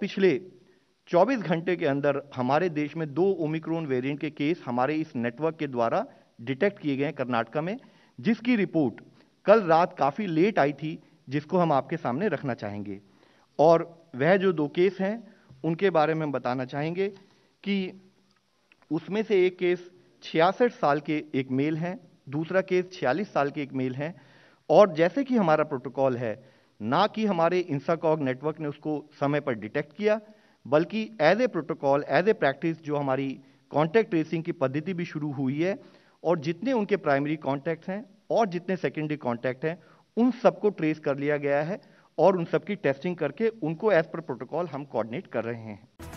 पिछले 24 घंटे के अंदर हमारे देश में दो ओमिक्रोन वेरिएंट के केस हमारे इस नेटवर्क के द्वारा डिटेक्ट किए गए कर्नाटका में जिसकी रिपोर्ट कल रात काफ़ी लेट आई थी जिसको हम आपके सामने रखना चाहेंगे और वह जो दो केस हैं उनके बारे में हम बताना चाहेंगे कि उसमें से एक केस छियासठ साल के एक मेल हैं दूसरा केस छियालीस साल के एक मेल हैं और जैसे कि हमारा प्रोटोकॉल है ना कि हमारे इंसाकॉग नेटवर्क ने उसको समय पर डिटेक्ट किया बल्कि as a protocol as a practice जो हमारी कॉन्टैक्ट ट्रेसिंग की पद्धति भी शुरू हुई है और जितने उनके प्राइमरी कॉन्टैक्ट हैं और जितने सेकेंडरी कॉन्टैक्ट हैं उन सबको ट्रेस कर लिया गया है और उन सबकी टेस्टिंग करके उनको एज पर प्रोटोकॉल हम कोऑर्डिनेट कर रहे हैं